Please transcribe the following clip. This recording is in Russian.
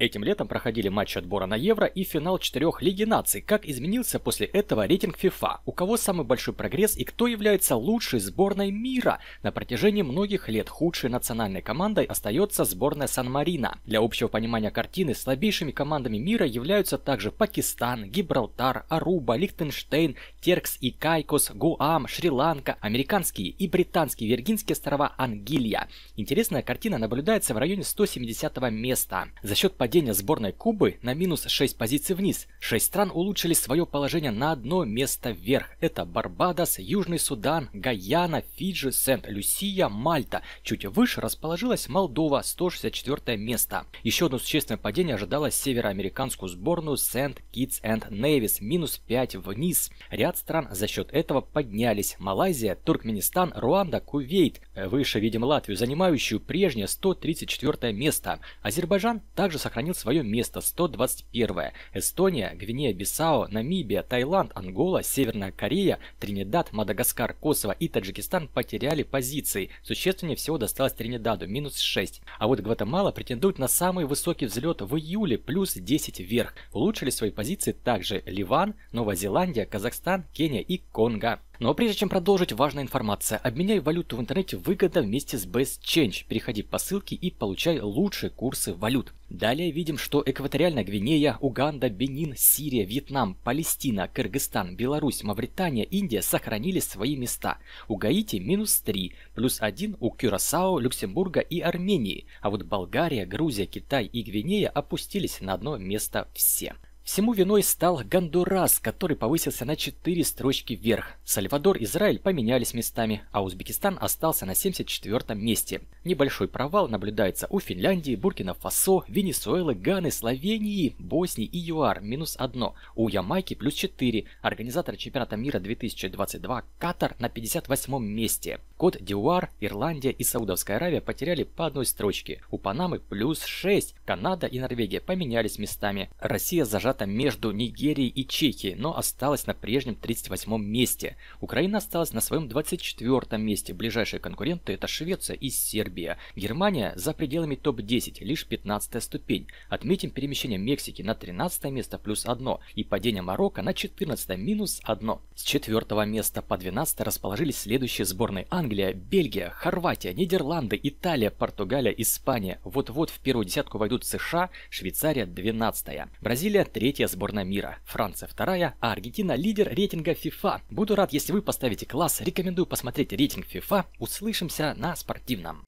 Этим летом проходили матчи отбора на Евро и финал четырех Лиги наций. Как изменился после этого рейтинг FIFA? У кого самый большой прогресс и кто является лучшей сборной мира? На протяжении многих лет худшей национальной командой остается сборная Сан-Марина. Для общего понимания картины слабейшими командами мира являются также Пакистан, Гибралтар, Аруба, Лихтенштейн, Теркс и Кайкос, Гуам, Шри-Ланка, американские и британские Виргинские острова Ангилья. Интересная картина наблюдается в районе 170 места. За счет падения падения сборной Кубы на минус 6 позиций вниз, 6 стран улучшили свое положение на одно место вверх. Это Барбадос, Южный Судан, Гаяна, Фиджи, Сент-Люсия, Мальта. Чуть выше расположилась Молдова, 164 место. Еще одно существенное падение ожидало североамериканскую сборную Сент-Китс энд Невис, минус 5 вниз. Ряд стран за счет этого поднялись. Малайзия, Туркменистан, Руанда, Кувейт. Выше видим Латвию, занимающую прежнее 134 место. Азербайджан также сохранил сохранил свое место 121 Эстония, Гвинея-Бисау, Намибия, Таиланд, Ангола, Северная Корея, Тринидад, Мадагаскар, Косово и Таджикистан потеряли позиции. Существеннее всего досталось Тринидаду, минус 6. А вот Гватемала претендует на самый высокий взлет в июле, плюс 10 вверх. Улучшили свои позиции также Ливан, Новая Зеландия, Казахстан, Кения и Конго. Но прежде чем продолжить, важная информация. Обменяй валюту в интернете выгодно вместе с Best Change. Переходи по ссылке и получай лучшие курсы валют. Далее видим, что Экваториальная Гвинея, Уганда, Бенин, Сирия, Вьетнам, Палестина, Кыргызстан, Беларусь, Мавритания, Индия сохранили свои места. У Гаити минус 3, плюс 1 у Кюрасао, Люксембурга и Армении. А вот Болгария, Грузия, Китай и Гвинея опустились на одно место все. Всему виной стал Гондурас, который повысился на 4 строчки вверх. Сальвадор и Израиль поменялись местами, а Узбекистан остался на 74 месте. Небольшой провал наблюдается у Финляндии, Буркина-Фасо, Венесуэлы, Ганы, Словении, Боснии и ЮАР – минус 1. У Ямайки – плюс 4. Организатор чемпионата мира 2022 Катар на 58 месте. Кот-Дивуар, Ирландия и Саудовская Аравия потеряли по одной строчке. У Панамы плюс 6. Канада и Норвегия поменялись местами. Россия зажата между Нигерией и Чехией, но осталась на прежнем 38 месте. Украина осталась на своем 24 месте. Ближайшие конкуренты это Швеция и Сербия. Германия за пределами топ-10, лишь 15 ступень. Отметим перемещение Мексики на 13 место плюс 1 и падение Марокко на 14 минус 1. С 4 места по 12 расположились следующие сборные Англии Англия, Бельгия, Хорватия, Нидерланды, Италия, Португалия, Испания. Вот-вот в первую десятку войдут США, Швейцария 12-я, Бразилия 3 сборная мира, Франция 2 а Аргентина лидер рейтинга FIFA. Буду рад, если вы поставите класс, рекомендую посмотреть рейтинг FIFA, услышимся на спортивном.